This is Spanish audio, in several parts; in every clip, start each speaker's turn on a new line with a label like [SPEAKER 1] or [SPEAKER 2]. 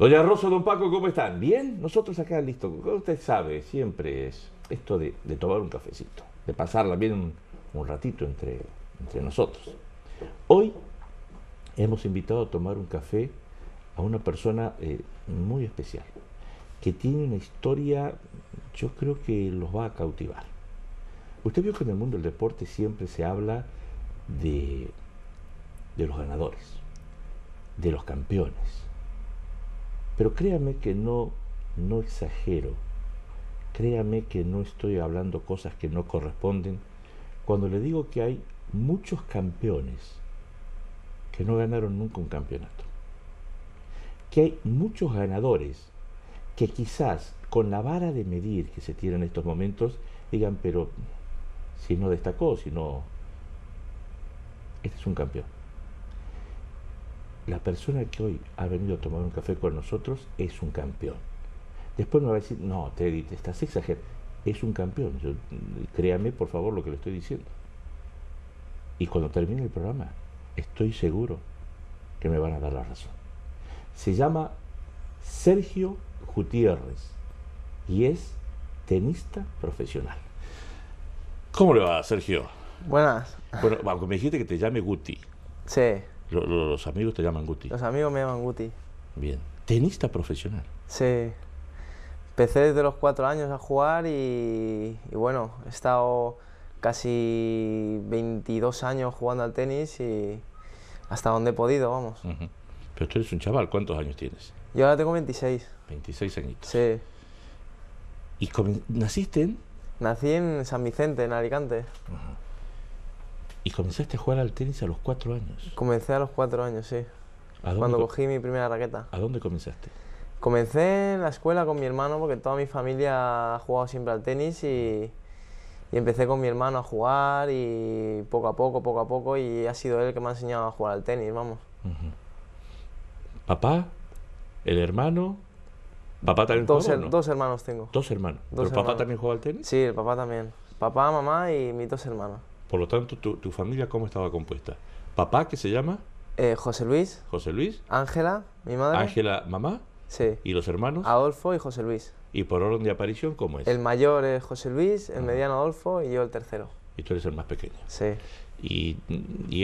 [SPEAKER 1] Doña Rosa, don Paco, ¿cómo están? ¿Bien? Nosotros acá listo. Como usted sabe, siempre es esto de, tomar un cafecito, de pasarla bien un, ratito entre, entre nosotros. Hoy hemos invitado a tomar un café a una persona eh, muy especial, que tiene una historia, yo creo que los va a cautivar. Usted vio que en el mundo del deporte siempre se habla de, de los ganadores, de los campeones pero créame que no, no exagero, créame que no estoy hablando cosas que no corresponden cuando le digo que hay muchos campeones que no ganaron nunca un campeonato. Que hay muchos ganadores que quizás con la vara de medir que se tiene en estos momentos digan, pero si no destacó, si no... Este es un campeón la persona que hoy ha venido a tomar un café con nosotros es un campeón. Después me va a decir, no, Teddy, te estás exagerando. Es un campeón. créame, por favor, lo que le estoy diciendo. Y cuando termine el programa, estoy seguro que me van a dar la razón. Se llama Sergio Gutiérrez y es tenista profesional. ¿Cómo le va, Sergio? Buenas. Bueno, me dijiste que te llame Guti. Sí los amigos te llaman Guti. Los
[SPEAKER 2] amigos me llaman Guti.
[SPEAKER 1] Bien. Tenista profesional.
[SPEAKER 2] Sí. Empecé desde los cuatro años a jugar y, bueno, he estado casi 22 años jugando al tenis y hasta donde he podido, vamos.
[SPEAKER 1] Pero tú eres un chaval, ¿cuántos años tienes?
[SPEAKER 2] Yo ahora tengo 26. 26 añitos. Sí. ¿Y naciste en? Nací en San Vicente, en Alicante. Uh
[SPEAKER 1] y comenzaste a jugar al tenis a los cuatro
[SPEAKER 2] años. Comencé a los cuatro años, sí. Cuando cogí mi primera raqueta. ¿A dónde comenzaste? Comencé en la escuela con mi hermano porque toda mi familia ha jugado siempre al tenis y, empecé con mi hermano a jugar y poco a poco, poco a poco y ha sido él que me ha enseñado a jugar al tenis, vamos.
[SPEAKER 1] ¿Papá? ¿El hermano? ¿Papá también dos, dos hermanos tengo. ¿Dos hermanos? ¿Pero papá
[SPEAKER 2] también juega al tenis? Sí, el papá también. Papá, mamá y mis dos hermanos.
[SPEAKER 1] Por lo tanto, tu, familia, ¿cómo estaba compuesta? ¿Papá, qué se llama? Eh, José Luis. José Luis.
[SPEAKER 2] Ángela, mi madre.
[SPEAKER 1] Ángela, mamá. Sí. ¿Y los hermanos? Adolfo y José Luis. ¿Y por orden de aparición cómo es? El
[SPEAKER 2] mayor es José Luis, el ah. mediano Adolfo y yo el tercero.
[SPEAKER 1] Y tú eres el más pequeño. Sí. Y,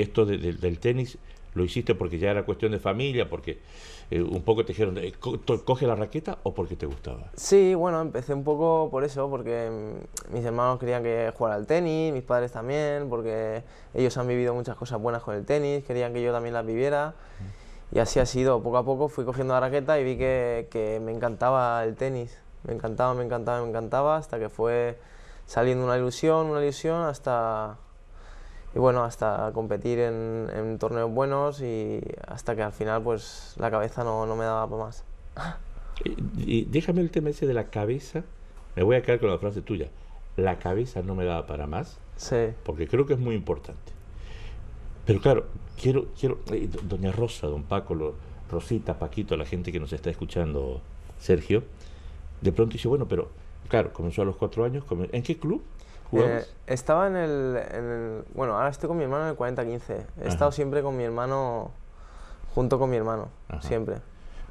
[SPEAKER 1] esto del tenis lo hiciste porque ya era cuestión de familia, porque eh, un poco te dijeron, eh, ¿coge la raqueta o porque te gustaba?
[SPEAKER 2] Sí, bueno, empecé un poco por eso, porque mm, mis hermanos querían que jugara al tenis, mis padres también, porque ellos han vivido muchas cosas buenas con el tenis, querían que yo también las viviera. Y así ha sido, poco a poco fui cogiendo la raqueta y vi que, que me encantaba el tenis, me encantaba, me encantaba, me encantaba, hasta que fue saliendo una ilusión, una ilusión, hasta y bueno, hasta competir en, torneos buenos y hasta que al final pues la cabeza no, me daba para más.
[SPEAKER 1] Y, déjame el tema ese de la cabeza, me voy a quedar con la frase tuya, la cabeza no me daba para más, sí. porque creo que es muy importante. Pero claro, quiero, quiero, eh, doña Rosa, don Paco, Rosita, Paquito, la gente que nos está escuchando, Sergio, de pronto dice, bueno, pero claro, comenzó a los cuatro años, ¿en qué club?
[SPEAKER 2] Eh, estaba en el, Bueno, ahora estoy con mi hermano en el 40-15. He estado siempre con mi hermano, junto con mi hermano, siempre.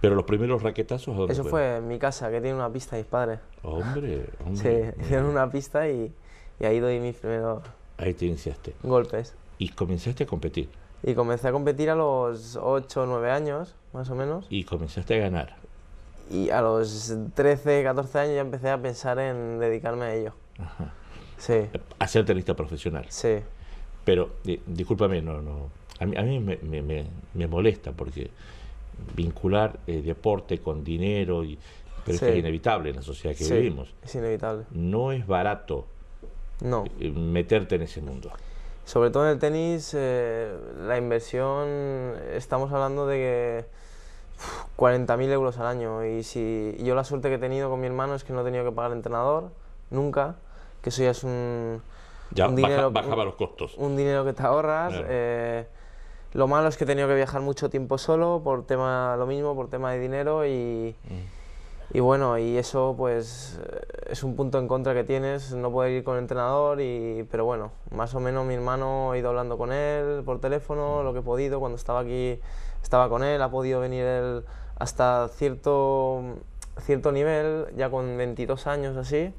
[SPEAKER 1] Pero los primeros raquetazos. Eso fue
[SPEAKER 2] en mi casa, que tiene una pista mis padres. Hombre, Sí, hicieron una pista y, ahí doy mis primeros.
[SPEAKER 1] Ahí te iniciaste. Golpes. Y comenzaste a competir.
[SPEAKER 2] Y comencé a competir a los 8 o 9 años, más o menos. Y
[SPEAKER 1] comenzaste a ganar. Y a los
[SPEAKER 2] 13, 14 años ya empecé a pensar en dedicarme a ello. Ajá
[SPEAKER 1] sí. a ser tenista profesional. Sí. Pero, discúlpame, no, no. A mí, me, me, molesta porque vincular eh, deporte con dinero, y, pero es, inevitable en la sociedad que vivimos.
[SPEAKER 2] Es inevitable.
[SPEAKER 1] No es barato
[SPEAKER 2] no. Eh, meterte en ese mundo. Sobre todo en el tenis, eh, la inversión, estamos hablando de que 40.000 euros al año. Y si yo la suerte que he tenido con mi hermano es que no he tenido que pagar entrenador, nunca que eso ya es un, un dinero, los costos. Un dinero que te ahorras. Eh, lo malo es que he tenido que viajar mucho tiempo solo por tema lo mismo, por tema de dinero y, mm. y bueno, y eso pues eh, es un punto en contra que tienes, no poder ir con el entrenador y pero bueno, más o menos mi hermano he ido hablando con él por teléfono, mm. lo que he podido cuando estaba aquí estaba con él, ha podido venir él hasta cierto cierto nivel, ya con 22 años así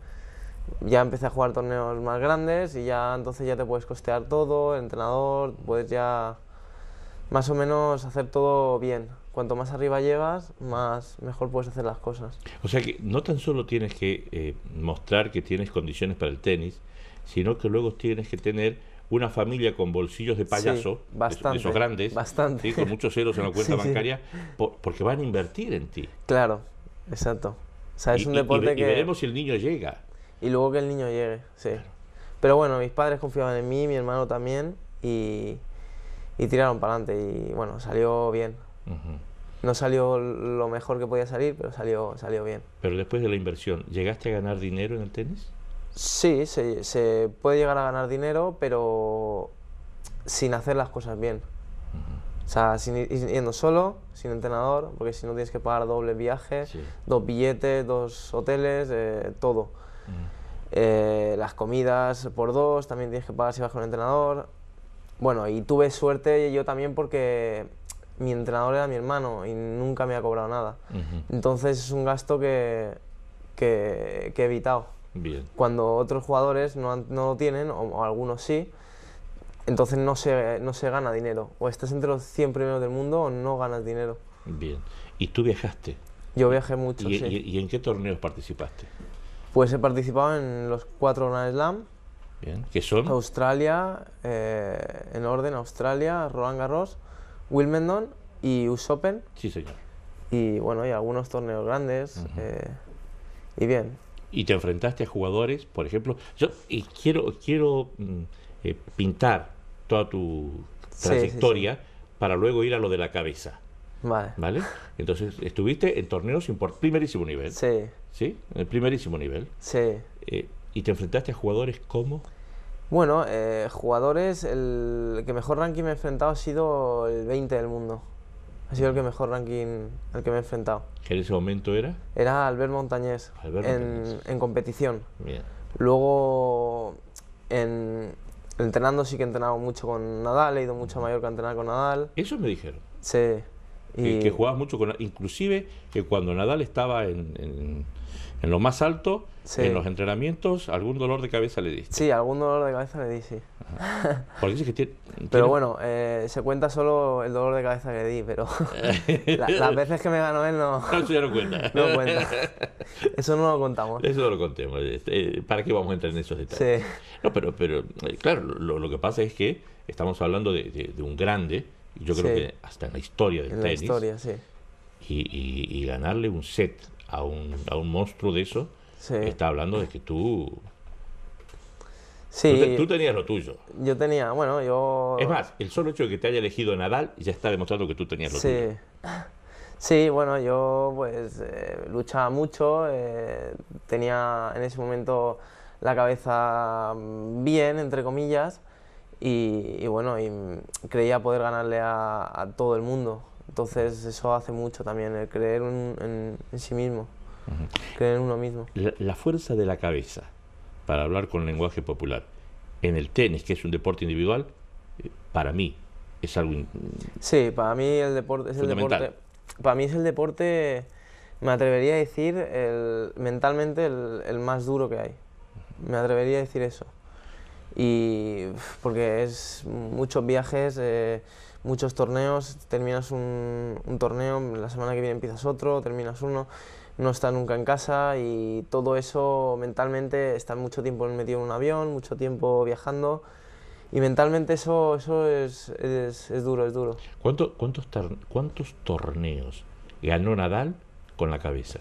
[SPEAKER 2] ya empecé a jugar torneos más grandes y ya entonces ya te puedes costear todo, entrenador, puedes ya más o menos hacer todo bien. Cuanto más arriba llevas, más mejor puedes hacer las cosas.
[SPEAKER 1] O sea que no tan solo tienes que eh, mostrar que tienes condiciones para el tenis, sino que luego tienes que tener una familia con bolsillos de payaso, bastante, esos grandes, con muchos ceros en la cuenta bancaria, porque van a invertir en ti. Claro,
[SPEAKER 2] exacto. un deporte que... veremos si el niño llega y luego que el niño llegue, sí. Pero bueno, mis padres confiaban en mí, mi hermano también, y, y tiraron para adelante y bueno, salió bien. No salió lo mejor que podía salir, pero salió, salió bien.
[SPEAKER 1] Pero después de la inversión, ¿llegaste a ganar dinero en el tenis?
[SPEAKER 2] Sí, se, puede llegar a ganar dinero, pero sin hacer las cosas bien. O sea, sin, yendo solo, sin entrenador, porque si no tienes que pagar doble viaje, dos billetes, dos hoteles, eh, todo. Mm. Eh, las comidas por dos, también tienes que pagar si vas con el entrenador. Bueno, y tuve suerte yo también porque mi entrenador era mi hermano y nunca me ha cobrado nada. Entonces es un gasto que, que, he evitado. Cuando otros jugadores no, lo tienen, o, algunos sí, entonces no se, no se gana dinero. O estás entre los 100 primeros del mundo o no ganas dinero.
[SPEAKER 1] Bien. ¿Y tú viajaste? Yo viajé mucho, y en qué torneos participaste?
[SPEAKER 2] Pues he participado en los cuatro Grand Slam.
[SPEAKER 1] Bien, son?
[SPEAKER 2] Australia, eh, en orden, Australia, Roland Garros, Wilmendon y US Open. Sí, señor. Y bueno, y algunos torneos grandes. Eh, y bien.
[SPEAKER 1] Y te enfrentaste a jugadores, por ejemplo, yo quiero, quiero mm, eh, pintar toda tu trayectoria para luego ir a lo de la cabeza. Vale. ¿Vale? Entonces estuviste en torneos por primerísimo nivel. Sí. ¿sí? En el primerísimo nivel. Sí. Eh, ¿Y te enfrentaste a jugadores como?
[SPEAKER 2] Bueno, eh, jugadores, el que mejor ranking me he enfrentado ha sido el 20 del mundo. Ha sido el que mejor ranking el que me he enfrentado.
[SPEAKER 1] ¿Qué en ese momento
[SPEAKER 2] era? Era Albert Montañés, En, competición. Bien. Luego, en, entrenando sí que he entrenado mucho con Nadal, he ido mucho mayor que entrenar con Nadal. Eso me dijeron. Sí. Que,
[SPEAKER 1] jugabas mucho con... Inclusive que cuando Nadal estaba en en lo más alto, en los entrenamientos, algún dolor de cabeza le
[SPEAKER 2] diste. Sí, algún dolor de cabeza le di, sí.
[SPEAKER 1] Porque que tiene, Pero
[SPEAKER 2] bueno, eh, se cuenta solo el dolor de cabeza que di, pero las veces que me ganó él no... No, eso ya no cuenta. no cuenta. Eso no lo contamos.
[SPEAKER 1] Eso no lo contemos. Este, ¿Para qué vamos a entrar en esos detalles? Sí. No, pero, pero eh, claro, lo, que pasa es que estamos hablando de, un grande, yo creo que hasta en la historia del en tenis. La historia, sí. y, y, y ganarle un set a un, a un monstruo de eso, está hablando de que tú...
[SPEAKER 2] Sí. Tú, tenías lo tuyo. Yo tenía, bueno, yo... Es
[SPEAKER 1] más, el solo hecho de que te haya elegido Nadal ya está demostrando que tú tenías lo sí. tuyo.
[SPEAKER 2] Sí, bueno, yo pues eh, luchaba mucho, eh, tenía en ese momento la cabeza bien, entre comillas, y, bueno, y creía poder ganarle a, a todo el mundo. Entonces eso hace mucho también, el creer en, sí mismo, creer en uno mismo.
[SPEAKER 1] La, fuerza de la cabeza, para hablar con lenguaje popular, en el tenis, que es un deporte individual, eh, para mí es algo...
[SPEAKER 2] Sí, para mí el deporte es el deporte... Para mí es el deporte, me atrevería a decir, el, mentalmente el, más duro que hay. Me atrevería a decir eso. Y porque es muchos viajes... Eh, muchos torneos, terminas un, torneo, la semana que viene empiezas otro, terminas uno, no está nunca en casa y todo eso mentalmente está mucho tiempo metido en un avión, mucho tiempo viajando y mentalmente eso, eso es, duro, es duro.
[SPEAKER 1] cuántos, ¿Cuántos torneos ganó Nadal con la cabeza?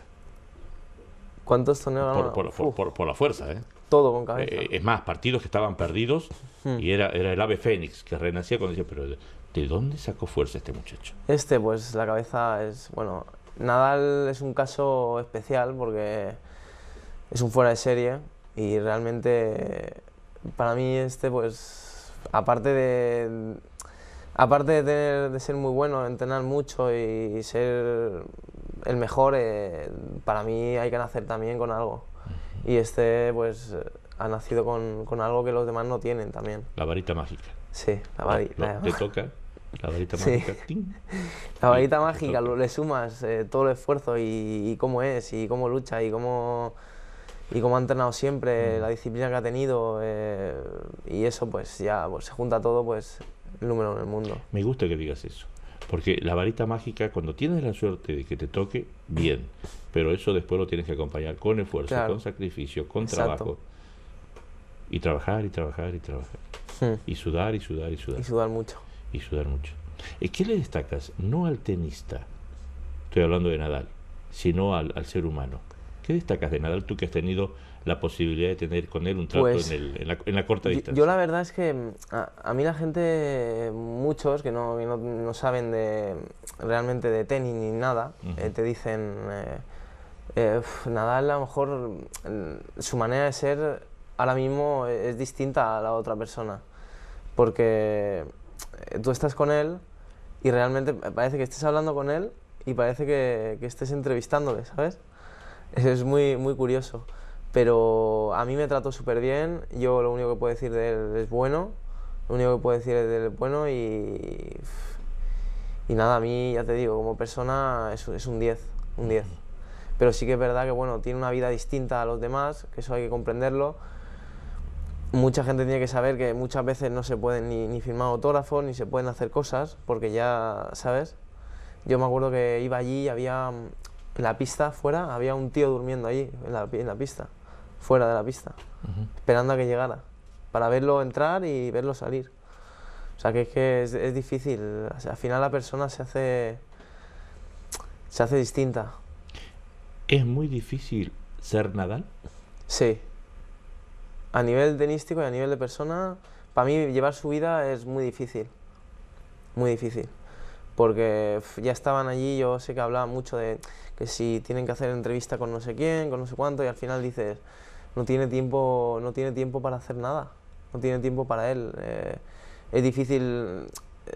[SPEAKER 2] ¿Cuántos torneos ganó? Por, por, la fuerza, ¿eh? Todo con cabeza. Eh, es
[SPEAKER 1] más, partidos que estaban perdidos hmm. y era, era el ave fénix que renacía cuando decía, pero ¿De dónde sacó fuerza este muchacho?
[SPEAKER 2] Este, pues la cabeza es, bueno, Nadal es un caso especial porque es un fuera de serie y realmente para mí este, pues, aparte de, aparte de, ser muy bueno, entrenar mucho y, ser el mejor, eh, para mí hay que nacer también con algo. Y este, pues, ha nacido con, algo que los demás no tienen también.
[SPEAKER 1] La varita mágica. Sí, la varita. Eh. te toca la varita mágica.
[SPEAKER 2] La varita mágica, le sumas eh, todo el esfuerzo y, cómo es, y cómo lucha, y cómo, y cómo ha entrenado siempre, mm. la disciplina que ha tenido, eh, y eso pues ya pues, se junta todo, pues el número en el mundo. Me gusta que
[SPEAKER 1] digas eso, porque la varita mágica, cuando tienes la suerte de que te toque, bien, pero eso después lo tienes que acompañar con esfuerzo, con sacrificio, con trabajo, y trabajar y trabajar y trabajar. Hmm. Y sudar y sudar y sudar. Y sudar mucho y sudar mucho. ¿Y ¿Qué le destacas? No al tenista, estoy hablando de Nadal, sino al, ser humano. ¿Qué destacas de Nadal tú que has tenido la posibilidad de tener con él un trato pues, en, la, corta distancia? Yo la
[SPEAKER 2] verdad es que a, mí la gente, muchos que no, no, saben de, realmente de tenis ni nada, eh, te dicen, eh, eh, Nadal a lo mejor mm, su manera de ser ahora mismo es distinta a la otra persona, porque eh, tú estás con él y realmente parece que estés hablando con él y parece que, que estés entrevistándole, ¿sabes? Es, es muy, muy curioso. Pero a mí me trató súper bien, yo lo único que puedo decir de él es bueno, lo único que puedo decir es de él es bueno y... Y nada, a mí, ya te digo, como persona es, es un 10, un 10. Pero sí que es verdad que, bueno, tiene una vida distinta a los demás, que eso hay que comprenderlo, mucha gente tiene que saber que muchas veces no se pueden ni, ni, firmar autógrafos, ni se pueden hacer cosas, porque ya, ¿sabes? Yo me acuerdo que iba allí y había, mm, en la pista fuera, había un tío durmiendo allí, en la, pista, fuera de la pista, esperando a que llegara, para verlo entrar y verlo salir. O sea, que es que es, difícil, al final la persona se hace, se hace distinta.
[SPEAKER 1] ¿Es muy difícil ser Nadal? Sí,
[SPEAKER 2] a nivel tenístico y a nivel de persona, para mí llevar su vida es muy difícil, muy difícil. Porque ya estaban allí, yo sé que hablaba mucho de que si tienen que hacer entrevista con no sé quién, con no sé cuánto, y al final dices, no tiene tiempo, no tiene tiempo para hacer nada, no tiene tiempo para él. Eh, es difícil,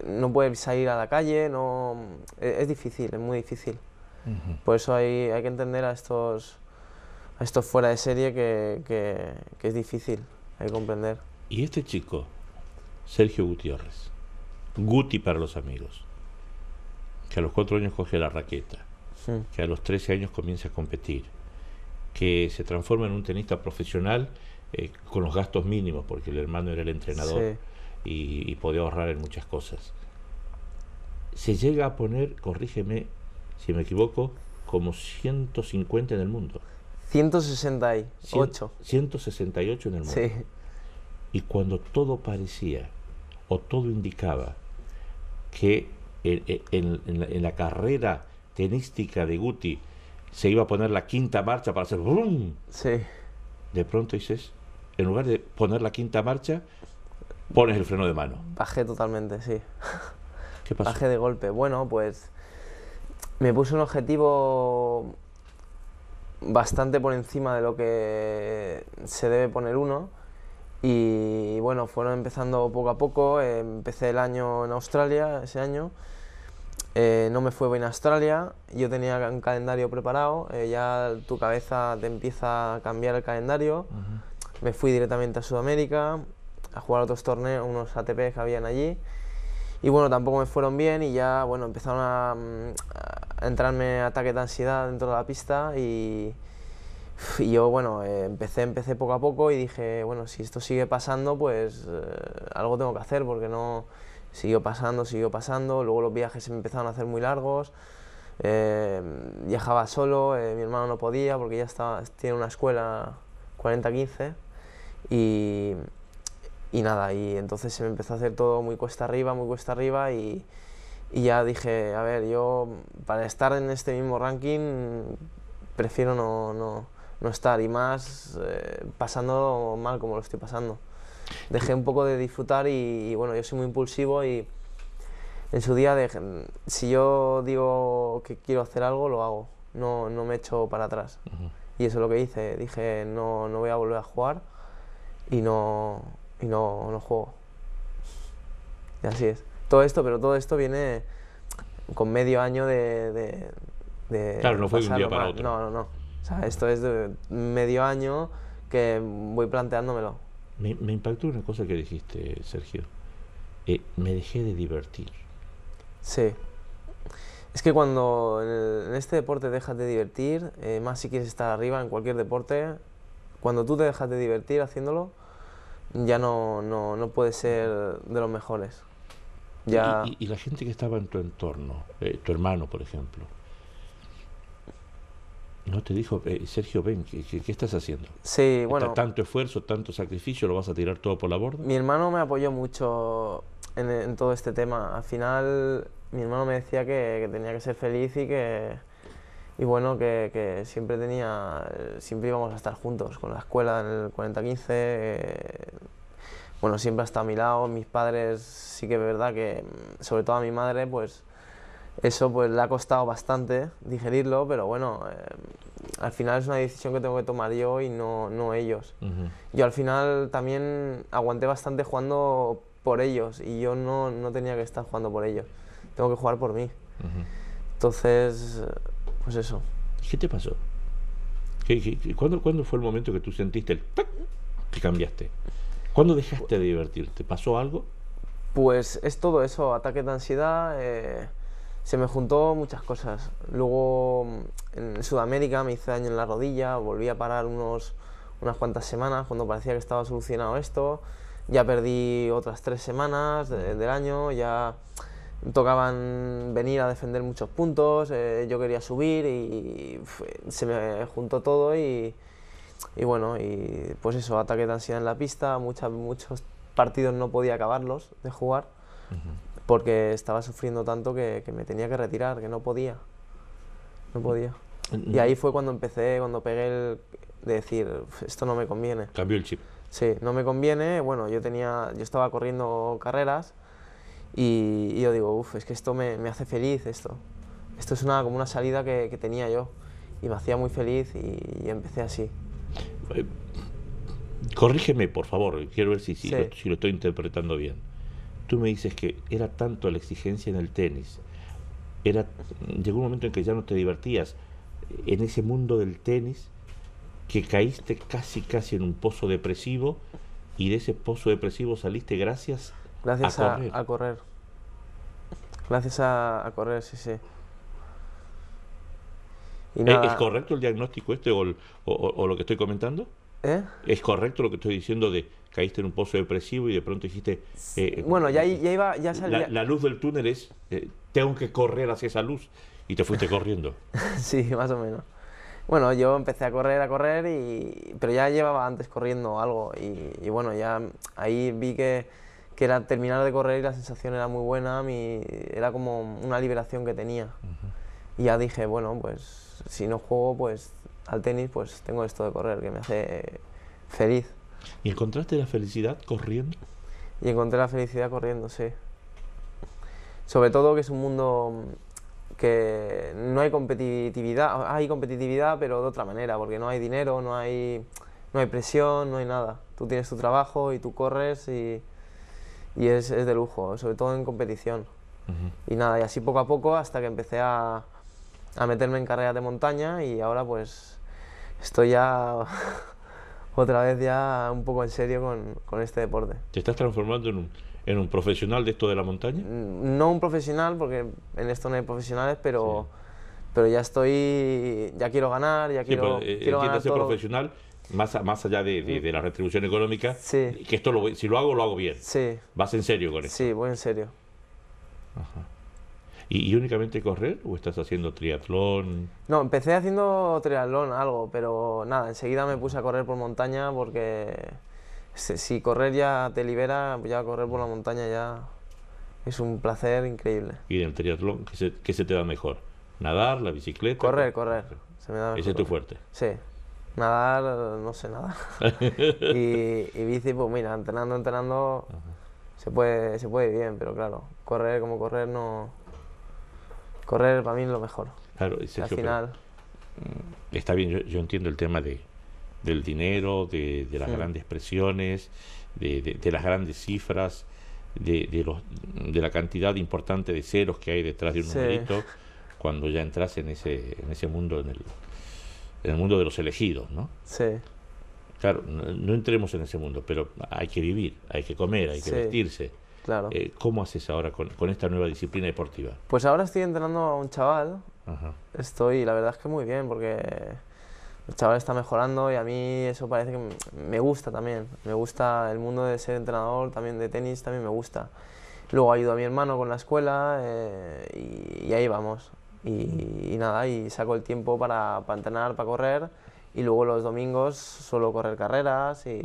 [SPEAKER 2] no puede salir a la calle, no, e, es, difícil, es muy difícil. Por eso hay, hay que entender a estos, esto fuera de serie que, es difícil de comprender.
[SPEAKER 1] Y este chico, Sergio Gutiérrez, Guti para los amigos, que a los cuatro años coge la raqueta, que a los 13 años comienza a competir, que se transforma en un tenista profesional eh, con los gastos mínimos, porque el hermano era el entrenador y, y podía ahorrar en muchas cosas. Se llega a poner, corrígeme si me equivoco, como 150 en el mundo. 168. 168 en el mundo. Sí. Y cuando todo parecía o todo indicaba que en, la, carrera tenística de Guti se iba a poner la quinta marcha para hacer rum, Sí. De pronto dices, en lugar de poner
[SPEAKER 2] la quinta marcha, pones el freno de mano. Bajé totalmente, sí. ¿Qué pasó? Bajé de golpe. Bueno, pues me puse un objetivo bastante por encima de lo que se debe poner uno. Y bueno, fueron empezando poco a poco. Empecé el año en Australia, ese año. Eh, no me fue bien a Australia, yo tenía un calendario preparado, eh, ya tu cabeza te empieza a cambiar el calendario. Me fui directamente a Sudamérica a jugar otros torneos, unos ATP que habían allí. Y bueno, tampoco me fueron bien y ya bueno, empezaron a mm, entrarme ataques de ansiedad dentro de la pista y, yo, bueno, eh, empecé, empecé poco a poco y dije, bueno, si esto sigue pasando, pues eh, algo tengo que hacer porque no... Siguió pasando, siguió pasando, luego los viajes se me empezaron a hacer muy largos, eh, viajaba solo, mi hermano no podía porque ya estaba, tiene una escuela 40-15 y, y nada, y entonces se me empezó a hacer todo muy cuesta arriba, muy cuesta arriba y y ya dije, a ver, yo para estar en este mismo ranking prefiero no, no, no estar y más eh, pasando mal como lo estoy pasando. Dejé un poco de disfrutar y, bueno, yo soy muy impulsivo y en su día, de, si yo digo que quiero hacer algo, lo hago, no, no me echo para atrás. Y eso es lo que hice, dije, no, no voy a volver a jugar y no, y no, no juego. Y así es todo esto, pero todo esto viene con medio año de... claro, no fue de un día para otro. No, no, no. O sea, esto es de medio año que voy planteándomelo. Me,
[SPEAKER 1] me impactó una cosa que dijiste, Sergio. Eh, me dejé de divertir.
[SPEAKER 2] Sí. Es que cuando en, este deporte dejas de divertir, eh, más si quieres estar arriba en cualquier deporte, cuando tú te dejas de divertir haciéndolo, ya no, no, no puedes ser de los mejores.
[SPEAKER 1] ¿Y, la gente que estaba en tu entorno, eh, tu hermano, por ejemplo, no te dijo, eh, Sergio, ven, ¿qué, estás haciendo? Sí, bueno. tanto esfuerzo, tanto sacrificio, lo vas a tirar todo por la borda.
[SPEAKER 2] Mi hermano me apoyó mucho en, todo este tema. Al final, mi hermano me decía que, tenía que ser feliz y que. Y bueno, que, siempre tenía. Siempre íbamos a estar juntos con la escuela en el 4015. Eh, bueno, siempre ha estado a mi lado, mis padres sí que es verdad que, mm, sobre todo a mi madre, pues eso pues le ha costado bastante digerirlo, pero bueno, em, al final es una decisión que tengo que tomar yo y no, no ellos. Yo al final también aguanté bastante jugando por ellos y yo no, no tenía que estar jugando por ellos, tengo que jugar por mí. Entonces, pues eso. ¿Qué te pasó?
[SPEAKER 1] cuándo, ¿Cuándo fue el momento que tú sentiste el que cambiaste?
[SPEAKER 2] ¿Cuándo dejaste de divertirte? ¿Pasó algo? Pues es todo eso, ataques de ansiedad, eh, se me juntó muchas cosas. Luego en Sudamérica me hice daño en la rodilla, volví a parar unos, unas cuantas semanas cuando parecía que estaba solucionado esto. Ya perdí otras tres semanas del año, ya tocaban venir a defender muchos puntos, eh, yo quería subir y se me juntó todo y, y bueno, y pues eso, ataque de ansiedad en la pista, muchos partidos no podía acabarlos de jugar porque estaba sufriendo tanto que, que, me tenía que retirar, que no podía, no podía. Mm. Y ahí fue cuando empecé, cuando pegué el de decir, esto no me conviene. Cambió el chip. Sí, no me conviene, bueno, yo tenía, yo estaba corriendo carreras y, yo digo, uff, es que esto me, me, hace feliz, esto. Esto es una, como una salida que, tenía yo y me hacía muy feliz y empecé así. Eh,
[SPEAKER 1] corrígeme, por favor, quiero ver si, lo, estoy interpretando bien. Tú me dices que era tanto la exigencia en el tenis, era, llegó un momento en que ya no te divertías eh, en ese mundo del tenis, que caíste casi, casi en un pozo depresivo y de ese pozo depresivo saliste gracias, gracias a,
[SPEAKER 2] correr. Gracias a, a correr, sí, sí. ¿Es correcto el
[SPEAKER 1] diagnóstico este o, lo que estoy comentando? ¿Eh? ¿Es correcto lo que estoy diciendo de caíste en un pozo depresivo y de pronto dijiste... Eh, eh, bueno, ya, ya, iba... Ya salía... la, luz del túnel es, eh, tengo que correr hacia esa luz y te fuiste corriendo.
[SPEAKER 2] sí, más o menos. Bueno, yo empecé a correr, a correr, y, pero ya llevaba antes corriendo algo y, bueno, ya ahí vi que, que, era terminar de correr y la sensación era muy buena, era como una liberación que tenía. Y ya dije, bueno, pues si no juego pues al tenis, pues tengo esto de correr que me hace feliz.
[SPEAKER 1] ¿Y encontraste la felicidad
[SPEAKER 2] corriendo? Y encontré la felicidad corriendo, sí. Sobre todo que es un mundo que no hay competitividad, hay competitividad pero de otra manera, porque no hay dinero, no hay, no hay presión, no hay nada. Tú tienes tu trabajo y tú corres y, y es, de lujo, sobre todo en competición. Y nada, y así poco a poco hasta que empecé a, a meterme en carreras de montaña y ahora pues estoy ya otra vez ya un poco en serio con, con este deporte. ¿Te estás transformando en un, en un, profesional de esto de la montaña? Mm, no un profesional, porque en esto no hay profesionales, pero, pero ya estoy, ya quiero ganar, ya quiero, pero, eh, quiero ser profesional
[SPEAKER 1] más, más allá de, mm. de, la retribución económica, sí. que esto lo, si lo hago, lo hago bien. Sí. Vas en serio con esto? Sí, voy en serio. Ajá. ¿Y, únicamente correr o estás haciendo triatlón?
[SPEAKER 2] No, empecé haciendo triatlón algo, pero nada, enseguida me puse a correr por montaña porque si correr ya te libera, ya correr por la montaña ya es un placer increíble.
[SPEAKER 1] ¿Y en el triatlón qué se, te da mejor? ¿Nadar, la bicicleta?
[SPEAKER 2] Correr, correr. Se me da ¿Ese es tu fuerte? Sí. Nadar, no sé nada. y, bici, pues mira, entrenando, entrenando, se puede, se puede bien, pero claro, correr como correr no... Correr para mí es lo mejor. Claro, Al final. Mm,
[SPEAKER 1] está bien, yo, entiendo el tema de, del dinero, de, las grandes presiones, de, las grandes cifras, de, los, de la cantidad importante de ceros que hay detrás de un numerito cuando ya entras en ese, en ese mundo, en el, en el mundo de los elegidos, ¿no? Sí. Claro, no, entremos en ese mundo, pero hay que vivir, hay que comer, hay que vestirse. Claro. Eh, ¿Cómo haces ahora con, esta nueva disciplina deportiva?
[SPEAKER 2] Pues ahora estoy entrenando a un chaval. Estoy, la verdad es que muy bien, porque el chaval está mejorando y a mí eso parece que me gusta también. Me gusta el mundo de ser entrenador, también de tenis, también me gusta. Luego ayudo a mi hermano con la escuela eh, y, ahí vamos. Y, nada, y saco el tiempo para, para entrenar, para correr y luego los domingos suelo correr carreras y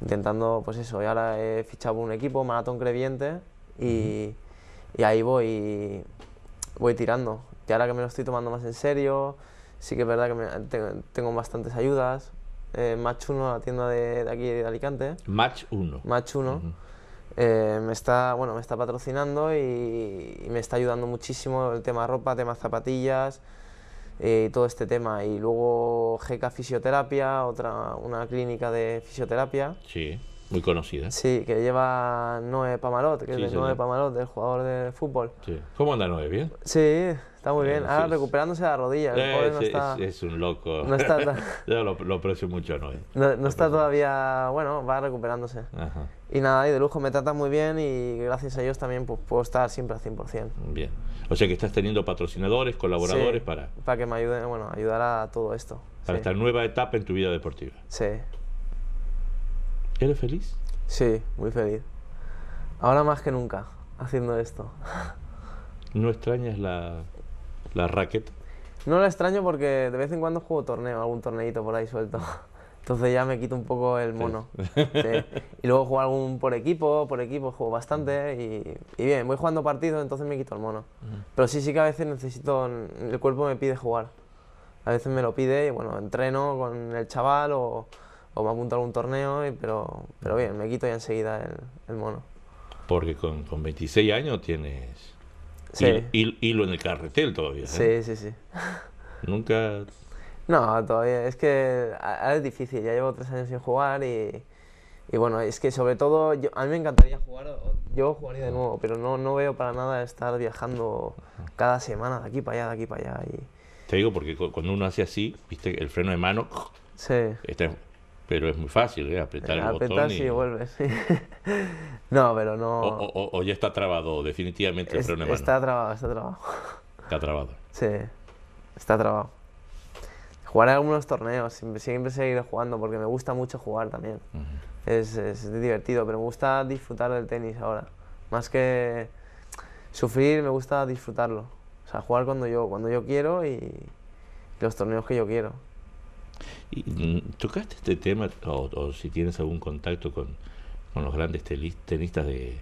[SPEAKER 2] intentando, pues eso, y ahora he fichado un equipo, Maratón Creviente, y, ahí voy, voy tirando. Y ahora que me lo estoy tomando más en serio, sí que es verdad que tengo, bastantes ayudas. Eh, Match 1, la tienda de, aquí de Alicante. Match 1. Match 1. Eh, me, está, bueno, me está patrocinando y, y, me está ayudando muchísimo el tema ropa, tema zapatillas, eh, todo este tema. Y luego GK Fisioterapia, otra, una clínica de fisioterapia.
[SPEAKER 1] Sí, muy
[SPEAKER 2] conocida. Sí, que lleva Noé Pamalot, que es de Noé Pamalot, el jugador de fútbol. Sí.
[SPEAKER 1] ¿Cómo anda Noé? ¿Bien?
[SPEAKER 2] Sí, está muy eh, bien. Ahora recuperándose la rodilla. Eh, es,
[SPEAKER 1] un loco. No está, Yo lo, aprecio mucho a Noé.
[SPEAKER 2] No, está todavía, bueno, va recuperándose. Y nada, y de lujo me trata muy bien y gracias a ellos también pues, puedo estar siempre al 100%.
[SPEAKER 1] Bien. O sea que estás teniendo patrocinadores, colaboradores para...
[SPEAKER 2] Para que me ayuden, bueno, ayudar a todo esto. Para esta
[SPEAKER 1] nueva etapa en tu vida deportiva. Sí.
[SPEAKER 2] ¿Eres feliz? Sí, muy feliz. Ahora más que nunca, haciendo esto.
[SPEAKER 1] ¿No extrañas la, la raqueta?
[SPEAKER 2] No la extraño porque de vez en cuando juego torneo, algún torneito por ahí suelto. Entonces ya me quito un poco el mono. Y luego juego algún por equipo, por equipo juego bastante y, bien, voy jugando partidos, entonces me quito el mono. Pero sí, sí que a veces necesito, el cuerpo me pide jugar. A veces me lo pide y bueno, entreno con el chaval o, me apunto a algún torneo, pero, pero bien, me quito ya enseguida el, mono.
[SPEAKER 1] Porque con, con, 26 años tienes sí. hilo, en el carretel todavía. ¿eh? Sí, sí, sí. Nunca
[SPEAKER 2] no, todavía. Es que es difícil. Ya llevo tres años sin jugar y, bueno, es que sobre todo a mí me encantaría jugar. Yo jugaría de nuevo, pero no, no veo para nada estar viajando cada semana de aquí para allá, de aquí para allá. Y...
[SPEAKER 1] Te digo porque cuando uno hace así, viste el freno de mano. Sí. Este, pero es muy fácil, ¿eh? apretar el botón. y
[SPEAKER 2] vuelves. no, pero no.
[SPEAKER 1] O, ya está trabado, definitivamente el freno de mano. Está
[SPEAKER 2] trabado, está trabado. Está trabado. Sí, está trabado jugar algunos torneos. Siempre, siempre seguiré jugando porque me gusta mucho jugar también. es, divertido, pero me gusta disfrutar del tenis ahora. Más que sufrir, me gusta disfrutarlo. O sea, jugar cuando yo, cuando yo quiero y los torneos que yo quiero.
[SPEAKER 1] Mm, tocaste este tema o, si tienes algún contacto con, los grandes tenistas de,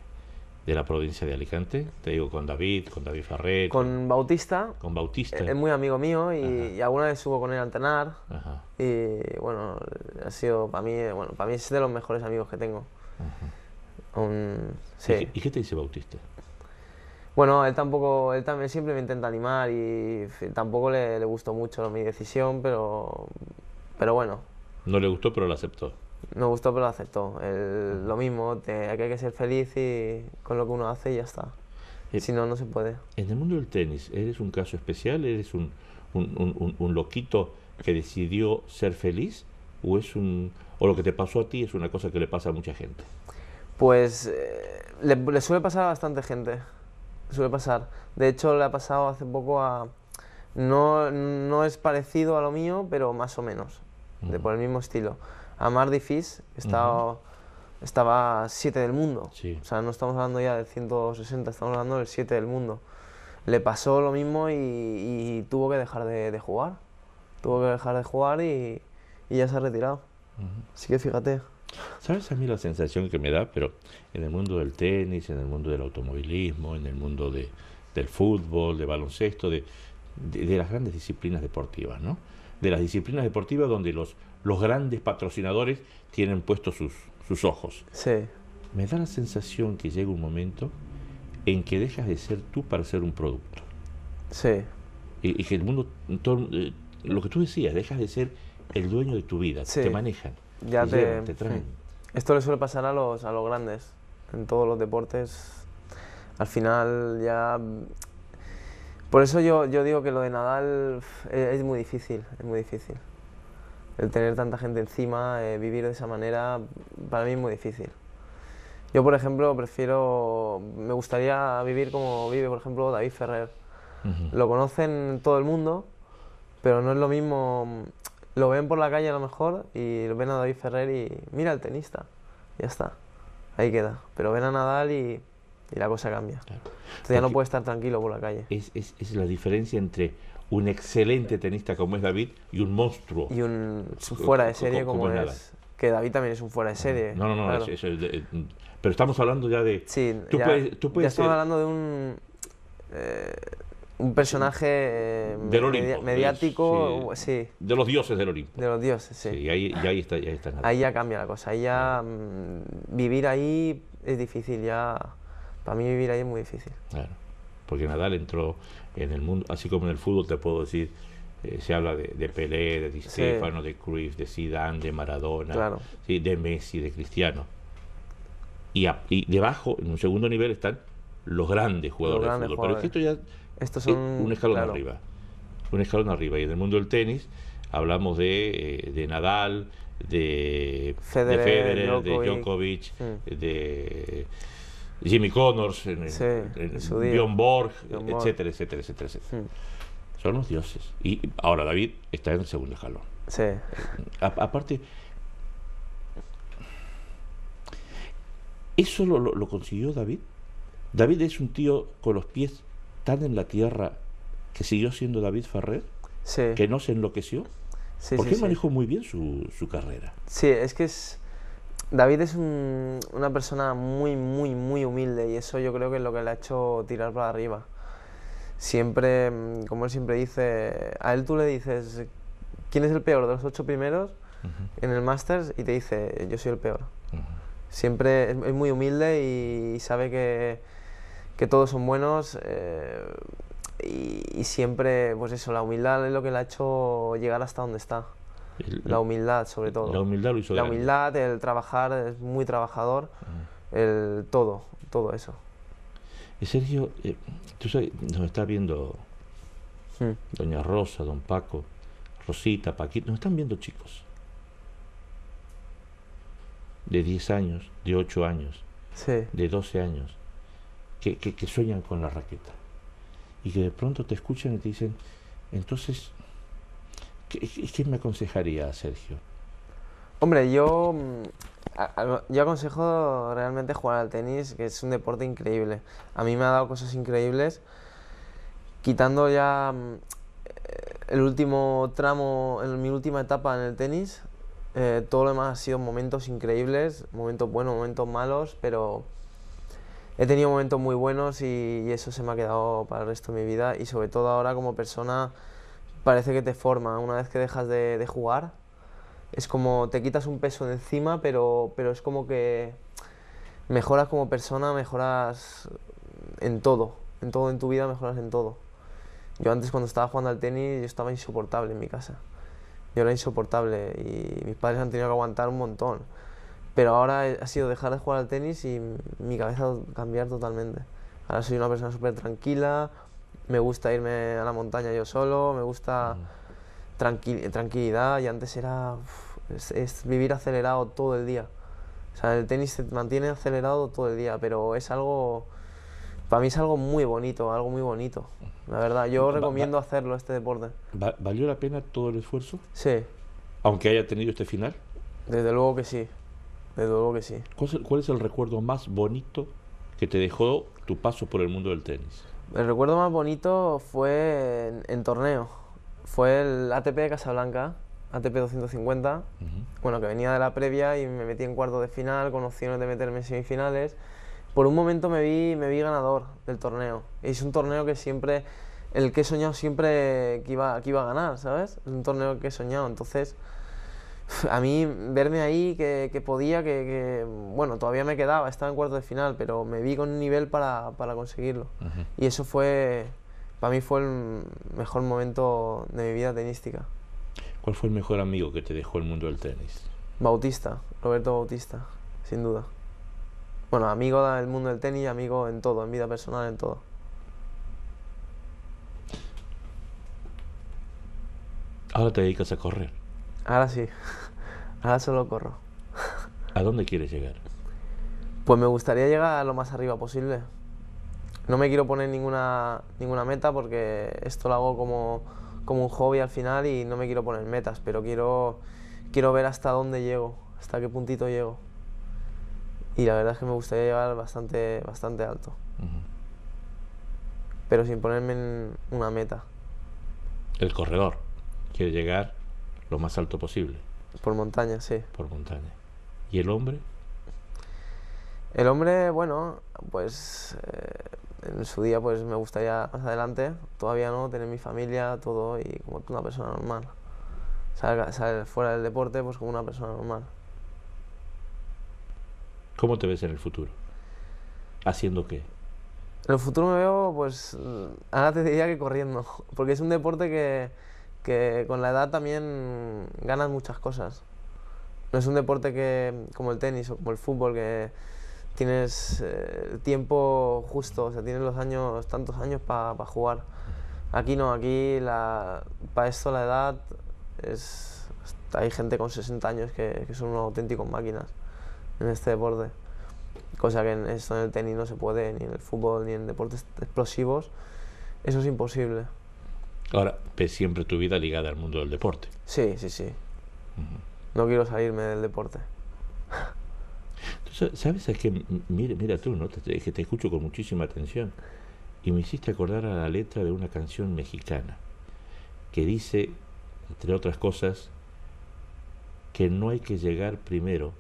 [SPEAKER 1] de la provincia de Alicante. Te digo, con David, con David Farré... Con Bautista. Con Bautista. Es
[SPEAKER 2] muy amigo mío y, alguna vez subo con él a entrenar. Y bueno, ha sido para mí, bueno, para mí es de los mejores amigos que tengo.
[SPEAKER 1] Ajá. ¿Y, qué, te dice Bautista?
[SPEAKER 2] Bueno, él tampoco, él también siempre me intenta animar y tampoco le, le gustó mucho mi decisión, pero, pero bueno.
[SPEAKER 1] No le gustó, pero lo aceptó
[SPEAKER 2] no gustó pero lo aceptó. lo mismo, hay que ser feliz y con lo que uno hace y ya está. Eh, si no, no se puede.
[SPEAKER 1] En el mundo del tenis, ¿eres un caso especial? ¿Eres un, un, loquito que decidió ser feliz? ¿O, es un, ¿O lo que te pasó a ti es una cosa que le pasa a mucha
[SPEAKER 2] gente? Pues eh, le, suele pasar a bastante gente. Suele pasar. De hecho, le ha pasado hace poco a... No, es parecido a lo mío, pero más o menos. de, por el mismo estilo a Mardi estaba, 7 del mundo. O sea, no estamos hablando ya del 160, estamos hablando del 7 del mundo. Le pasó lo mismo y, tuvo que dejar de, jugar. Tuvo que dejar de jugar y, ya se ha retirado. Así que fíjate. ¿Sabes a mí la
[SPEAKER 1] sensación que me da? Pero en el mundo del tenis, en el mundo del automovilismo, en el mundo de, del fútbol, de baloncesto, de, de, de, las grandes disciplinas deportivas, ¿no? De las disciplinas deportivas donde los, los grandes patrocinadores tienen puestos sus, ojos. Sí. Me da la sensación que llega un momento en que dejas de ser tú para ser un producto. Sí. Y, que el mundo, eh, lo que tú decías, dejas de ser el dueño de tu vida, te manejan, ya te, traen.
[SPEAKER 2] Esto le suele pasar a los, a los grandes, en todos los deportes. Al final ya... Por eso yo, yo digo que lo de Nadal es muy difícil, es muy difícil el tener tanta gente encima, eh, vivir de esa manera, para mí es muy difícil. Yo, por ejemplo, prefiero, me gustaría vivir como vive, por ejemplo, David Ferrer. Lo conocen todo el mundo, pero no es lo mismo, lo ven por la calle a lo mejor y lo ven a David Ferrer y mira el tenista, ya está, ahí queda. Pero ven a Nadal y, y la cosa cambia. Entonces ya no puede estar tranquilo por la calle. Es, es,
[SPEAKER 1] es la diferencia entre un excelente tenista como es David y un monstruo. Y un, fuera de serie como, es,
[SPEAKER 2] Que David también es un fuera de serie. No, no, no.
[SPEAKER 1] Mm, pero estamos hablando ya de... Sí, tú ya, ya estamos
[SPEAKER 2] hablando de un... Eh, un personaje eh, mediático,
[SPEAKER 1] sí, De los dioses del Olimpo.
[SPEAKER 2] De los dioses, sí.
[SPEAKER 1] y ahí, está,
[SPEAKER 2] ahí, ya cambia la cosa. Ahí ya mm, vivir ahí es difícil, ya... Para mí vivir ahí es muy difícil.
[SPEAKER 1] Claro porque Nadal entró en el mundo, así como en el fútbol te puedo decir, eh, se habla de, Pelé, de Di Stefano, de Cruyff, de Zidane, de Maradona, de Messi, de Cristiano. Y, debajo, en un segundo nivel, están los grandes jugadores de fútbol. Pero esto ya es un escalón arriba. Un escalón arriba. Y en el mundo del tenis hablamos de, eh, de Nadal, de Federer, de, Djokovic. Mm. de Jimmy Connors, en, Bjorn Borg, etcétera, etcétera, etcétera. Hmm. Son los dioses. Y ahora David está en el segundo escalón. Sí. aparte, eso lo, consiguió David. David es un tío con los pies tan en la tierra que siguió siendo David Ferrer, que no se enloqueció.
[SPEAKER 2] Sí, porque manejó
[SPEAKER 1] muy bien su carrera.
[SPEAKER 2] Sí, es que es David es una persona muy, muy, muy humilde y eso yo creo que es lo que le ha hecho tirar para arriba. Siempre, mm, como él siempre dice, a él tú le dices, ¿quién es el peor de los ocho primeros en el Masters? Y te dice, yo soy el peor. Siempre es, muy humilde y sabe que, que todos son buenos eh, y, y, siempre, pues eso, la humildad es lo que le ha hecho llegar hasta donde está la humildad, sobre todo. La
[SPEAKER 1] humildad La humildad,
[SPEAKER 2] el trabajar, es muy trabajador, ah. el todo, todo eso.
[SPEAKER 1] Y eh, Sergio, eh, tú sabes, nos está viendo hmm. Doña Rosa, Don Paco, Rosita, Paquito, nos están viendo chicos. De 10 años, de 8 años, de 12 años, que, que, que sueñan con la raqueta. Y que de pronto te escuchan y te dicen, entonces ¿Qué, qué me aconsejaría, Sergio?
[SPEAKER 2] Hombre, yo, mm, yo aconsejo realmente jugar al tenis, que es un deporte increíble. A mí me ha dado cosas increíbles, quitando ya mm, eh, el último tramo, en mi última etapa en el tenis, eh, todo lo demás ha sido momentos increíbles, momentos buenos, momentos malos, pero he tenido momentos muy buenos y, y, eso se me ha quedado para el resto de mi vida y sobre todo ahora como persona parece que te forma. Una vez que dejas de, jugar, es como te quitas un peso de encima, pero, pero es como que mejoras como persona, mejoras en todo, en todo en tu vida mejoras en todo. Yo antes cuando estaba jugando al tenis yo estaba insoportable en mi casa. Yo era insoportable y mis padres han tenido que aguantar un montón. Pero ahora ha sido dejar de jugar al tenis y mi cabeza cambiar totalmente. Ahora soy una persona súper tranquila, me gusta irme a la montaña yo solo, me gusta mm. tranquilidad y antes era vivir acelerado todo el día. O sea, el tenis se mantiene acelerado todo el día, pero es algo, para mí es algo muy bonito, algo muy bonito. La verdad, yo recomiendo hacerlo, este deporte. ¿Valió la pena todo el esfuerzo?
[SPEAKER 1] Sí. ¿Aunque haya tenido este final? Desde luego que sí, desde luego que sí.
[SPEAKER 2] cuál es el recuerdo más bonito
[SPEAKER 1] que te dejó tu paso por el mundo del tenis?
[SPEAKER 2] El recuerdo más bonito fue en, torneo. Fue el ATP de Casablanca, ATP 250, bueno, que venía de la previa y me metí en cuarto de final con opciones de meterme en semifinales. Por un momento me vi, me vi ganador del torneo. Es un torneo que siempre, el que he soñado siempre que iba, que iba a ganar, ¿sabes? Es un torneo que he soñado, entonces a mí verme ahí que, podía, que, bueno, todavía me quedaba, estaba en cuarto de final, pero me vi con un nivel para, conseguirlo. Y eso fue, para mí fue el mejor momento de mi vida tenística. ¿Cuál
[SPEAKER 1] fue el mejor amigo que te dejó el mundo del tenis?
[SPEAKER 2] Bautista, Roberto Bautista, sin duda. Bueno, amigo del mundo del tenis, amigo en todo, en vida personal, en todo.
[SPEAKER 1] Ahora te dedicas a correr.
[SPEAKER 2] Ahora sí. Ahora solo corro.
[SPEAKER 1] ¿A dónde quieres llegar?
[SPEAKER 2] Pues me gustaría llegar a lo más arriba posible. No me quiero poner ninguna, ninguna meta porque esto lo hago como, como un hobby al final y no me quiero poner metas, pero quiero, quiero ver hasta dónde llego, hasta qué puntito llego. Y la verdad es que me gustaría llegar bastante, bastante alto. Pero sin ponerme en una meta.
[SPEAKER 1] El corredor quiere llegar lo más alto posible.
[SPEAKER 2] Por montaña, sí. Por montaña. ¿Y el hombre? El hombre, bueno, pues eh, en su día pues me gustaría más adelante, todavía no, tener mi familia, todo, y como una persona normal. salga fuera del deporte pues como una persona normal.
[SPEAKER 1] ¿Cómo te ves en el futuro? ¿Haciendo qué?
[SPEAKER 2] En el futuro me veo, pues, ahora te diría que corriendo, porque es un deporte que que con la edad también ganas muchas cosas. No es un deporte que, como el tenis o como el fútbol, que tienes eh, tiempo justo, o sea, tienes los años, tantos años para jugar. Aquí no, aquí para esto la edad es... Hay gente con 60 años que, que son auténticos máquinas en este deporte. Cosa que en, esto en el tenis no se puede, ni en el fútbol, ni en deportes explosivos. Eso es imposible.
[SPEAKER 1] Ahora, ves siempre tu vida ligada al mundo del deporte. Sí, sí, sí.
[SPEAKER 2] No quiero salirme del deporte. Entonces,
[SPEAKER 1] ¿sabes? Es que, mira, mira tú, es que te escucho con muchísima atención y me hiciste acordar a la letra de una canción mexicana que dice, entre otras cosas, que no hay que llegar primero,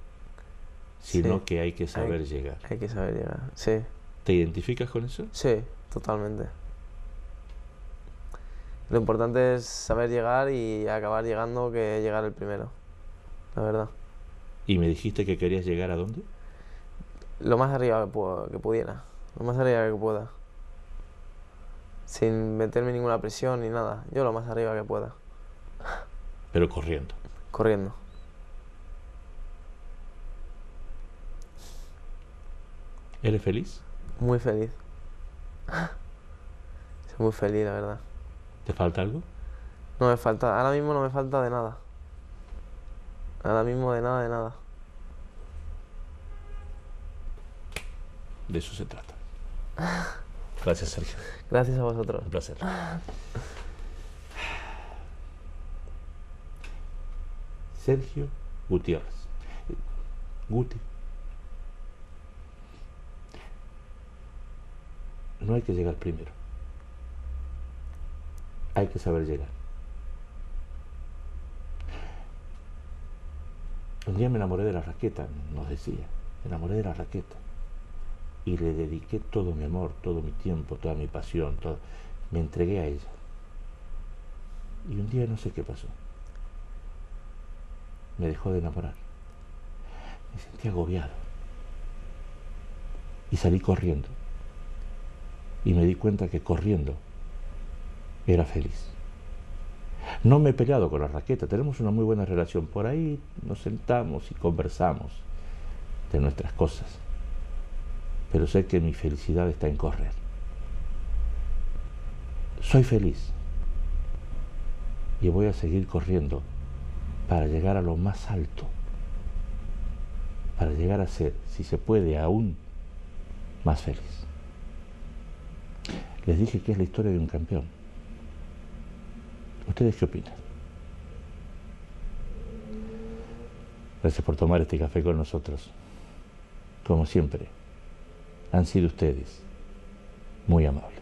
[SPEAKER 1] sino que hay que
[SPEAKER 2] saber llegar. Hay que saber llegar, sí. ¿Te identificas con eso? Sí, totalmente. Lo importante es saber llegar y acabar llegando que llegar el primero, la verdad. ¿Y me dijiste que querías llegar a dónde? Lo más arriba que, pudiera, lo más arriba que pueda. Sin meterme ninguna presión ni nada, yo lo más arriba que pueda. Pero corriendo. Corriendo. ¿Eres feliz? Muy feliz. Soy muy feliz, la verdad. ¿Te falta algo? No me falta, ahora mismo no me falta de nada. Ahora mismo de nada, de nada.
[SPEAKER 1] De eso se trata. Gracias, Sergio. Gracias a vosotros. Un placer. Sergio Gutiérrez. Guti. No hay que llegar primero hay que saber llegar. Un día me enamoré de la raqueta, nos decía, me enamoré de la raqueta. Y le dediqué todo mi amor, todo mi tiempo, toda mi pasión, todo. me entregué a ella. Y un día no sé qué pasó. Me dejó de enamorar. Me sentí agobiado. Y salí corriendo. Y me di cuenta que corriendo era feliz. No me he peleado con la raqueta, tenemos una muy buena relación. Por ahí nos sentamos y conversamos de nuestras cosas. Pero sé que mi felicidad está en correr. Soy feliz y voy a seguir corriendo para llegar a lo más alto, para llegar a ser, si se puede, aún más feliz. Les dije que es la historia de un campeón. ¿Ustedes qué opinan? Gracias por tomar este café con nosotros. Como siempre, han sido ustedes muy amables.